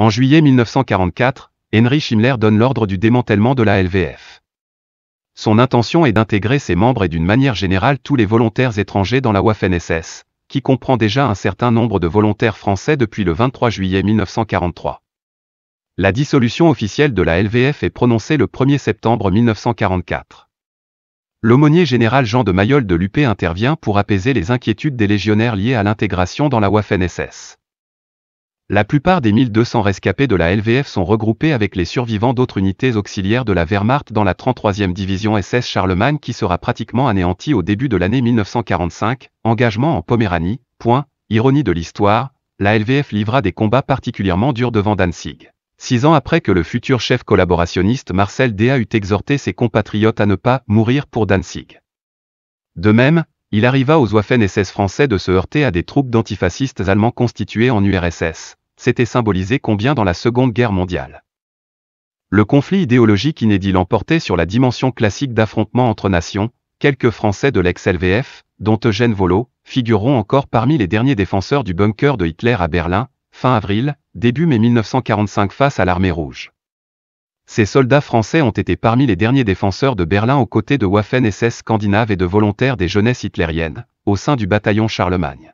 En juillet 1944, Heinrich Himmler donne l'ordre du démantèlement de la LVF. Son intention est d'intégrer ses membres et d'une manière générale tous les volontaires étrangers dans la Waffen-SS, qui comprend déjà un certain nombre de volontaires français depuis le 23 juillet 1943. La dissolution officielle de la LVF est prononcée le 1er septembre 1944. L'aumônier général Jean de Mayol de Lupé intervient pour apaiser les inquiétudes des légionnaires liées à l'intégration dans la Waffen-SS. La plupart des 1200 rescapés de la LVF sont regroupés avec les survivants d'autres unités auxiliaires de la Wehrmacht dans la 33e division SS Charlemagne qui sera pratiquement anéantie au début de l'année 1945, engagement en Poméranie, point, ironie de l'histoire, la LVF livra des combats particulièrement durs devant Danzig. Six ans après que le futur chef collaborationniste Marcel Déa eut exhorté ses compatriotes à ne pas mourir pour Danzig. De même, il arriva aux Waffen-SS français de se heurter à des troupes d'antifascistes allemands constituées en URSS c'était symbolisé combien dans la Seconde Guerre mondiale. Le conflit idéologique inédit l'emportait sur la dimension classique d'affrontement entre nations, quelques Français de l'ex-LVF, dont Eugène Volo, figureront encore parmi les derniers défenseurs du bunker de Hitler à Berlin, fin avril, début mai 1945 face à l'armée rouge. Ces soldats français ont été parmi les derniers défenseurs de Berlin aux côtés de Waffen-SS scandinaves et de volontaires des jeunesses hitlériennes, au sein du bataillon Charlemagne.